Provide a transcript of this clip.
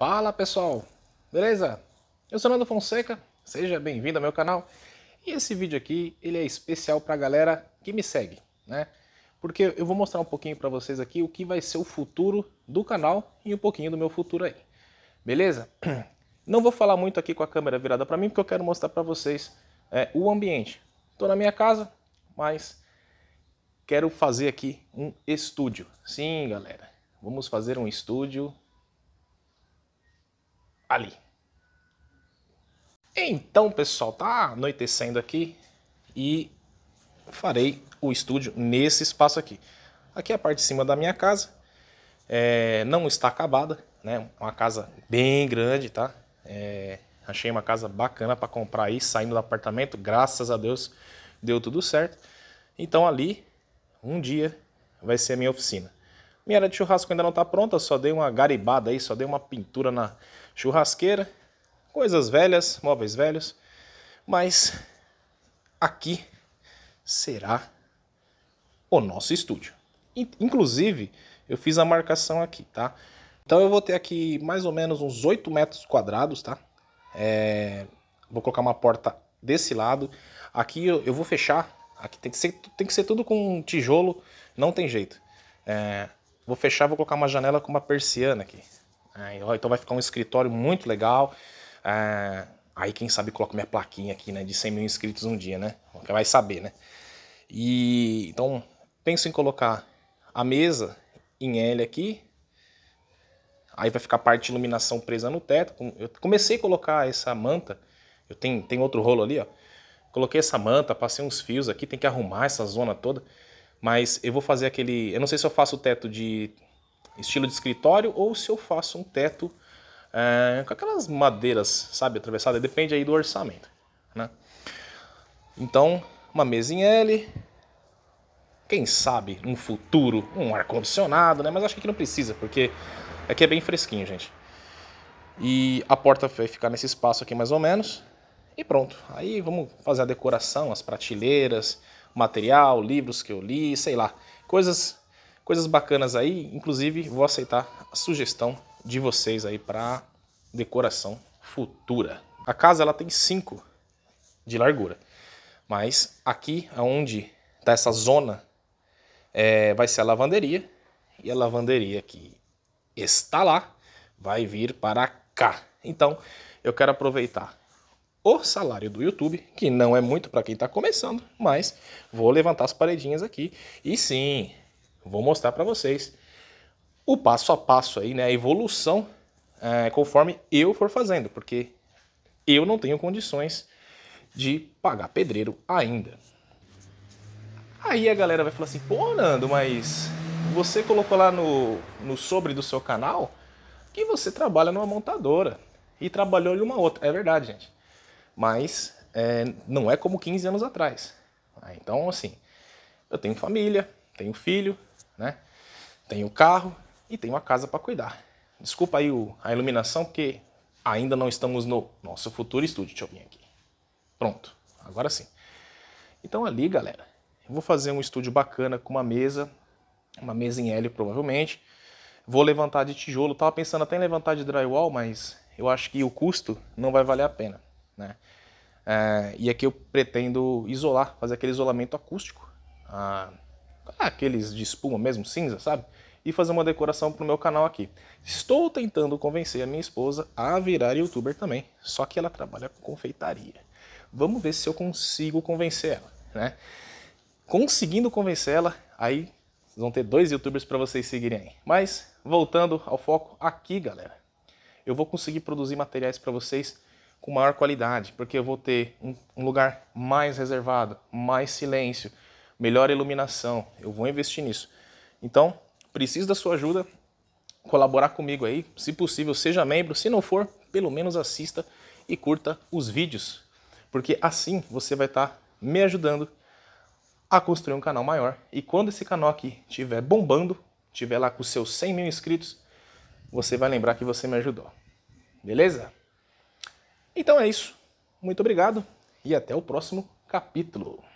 Fala pessoal, beleza? Eu sou Nando Fonseca, seja bem-vindo ao meu canal. E esse vídeo aqui, ele é especial para a galera que me segue, né? Porque eu vou mostrar um pouquinho para vocês aqui o que vai ser o futuro do canal e um pouquinho do meu futuro aí. Beleza? Não vou falar muito aqui com a câmera virada para mim, porque eu quero mostrar para vocês é, o ambiente. Estou na minha casa, mas quero fazer aqui um estúdio. Sim, galera, vamos fazer um estúdio ali. Então, pessoal, tá anoitecendo aqui e farei o estúdio nesse espaço aqui. Aqui é a parte de cima da minha casa. É, não está acabada, né? Uma casa bem grande, tá? É, achei uma casa bacana para comprar aí, saindo do apartamento. Graças a Deus deu tudo certo. Então ali, um dia, vai ser a minha oficina. Minha área de churrasco ainda não está pronta, só dei uma garibada aí, só dei uma pintura na churrasqueira. Coisas velhas, móveis velhos. Mas aqui será o nosso estúdio. Inclusive, eu fiz a marcação aqui, tá? Então eu vou ter aqui mais ou menos uns 8 metros quadrados, tá? É... Vou colocar uma porta desse lado. Aqui eu, vou fechar. Aqui tem que, ser, tem que ser tudo com tijolo, não tem jeito. É... Vou fechar, vou colocar uma janela com uma persiana aqui. Aí, ó, então vai ficar um escritório muito legal. É, aí quem sabe coloca minha plaquinha aqui, né? De 100 mil inscritos um dia, né? Quem Vai saber, né? E então penso em colocar a mesa em L aqui. Aí vai ficar a parte de iluminação presa no teto. Eu comecei a colocar essa manta. Eu tenho, tem outro rolo ali, ó. Coloquei essa manta, passei uns fios aqui, tem que arrumar essa zona toda. Mas eu vou fazer aquele. Eu não sei se eu faço o teto de estilo de escritório ou se eu faço um teto é, com aquelas madeiras, sabe, atravessada. Depende aí do orçamento, né? Então, uma mesa em L. Quem sabe um futuro, um ar-condicionado, né? Mas acho que aqui não precisa, porque aqui é bem fresquinho, gente. E a porta vai ficar nesse espaço aqui mais ou menos. E pronto. Aí vamos fazer a decoração, as prateleiras material, livros que eu li, sei lá. Coisas, coisas bacanas aí. Inclusive, vou aceitar a sugestão de vocês aí para decoração futura. A casa ela tem 5 de largura, mas aqui aonde tá essa zona é, vai ser a lavanderia e a lavanderia que está lá vai vir para cá. Então eu quero aproveitar o salário do YouTube, que não é muito para quem está começando, mas vou levantar as paredinhas aqui e sim, vou mostrar para vocês o passo a passo aí, né, a evolução é, conforme eu for fazendo, porque eu não tenho condições de pagar pedreiro ainda. Aí a galera vai falar assim, pô Nando, mas você colocou lá no, no sobre do seu canal que você trabalha numa montadora e trabalhou em uma outra. É verdade, gente mas é, não é como 15 anos atrás. Ah, então, assim, eu tenho família, tenho filho, né? tenho carro e tenho a casa para cuidar. Desculpa aí o, a iluminação, porque ainda não estamos no nosso futuro estúdio. Deixa eu vir aqui. Pronto, agora sim. Então ali, galera, eu vou fazer um estúdio bacana com uma mesa, uma mesa em L provavelmente. Vou levantar de tijolo, tava pensando até em levantar de drywall, mas eu acho que o custo não vai valer a pena. Né? É, e aqui eu pretendo isolar, fazer aquele isolamento acústico, aqueles de espuma mesmo, cinza, sabe? E fazer uma decoração para o meu canal aqui. Estou tentando convencer a minha esposa a virar youtuber também, só que ela trabalha com confeitaria. Vamos ver se eu consigo convencer ela, né? Conseguindo convencer ela, aí vão ter dois youtubers para vocês seguirem aí. Mas, voltando ao foco aqui, galera. Eu vou conseguir produzir materiais para vocês com maior qualidade, porque eu vou ter um, um lugar mais reservado, mais silêncio, melhor iluminação. Eu vou investir nisso. Então, preciso da sua ajuda. Colaborar comigo aí, se possível, seja membro. Se não for, pelo menos assista e curta os vídeos, porque assim você vai estar tá me ajudando a construir um canal maior. E quando esse canal aqui estiver bombando, estiver lá com seus 100 mil inscritos, você vai lembrar que você me ajudou. Beleza? Então é isso. Muito obrigado e até o próximo capítulo.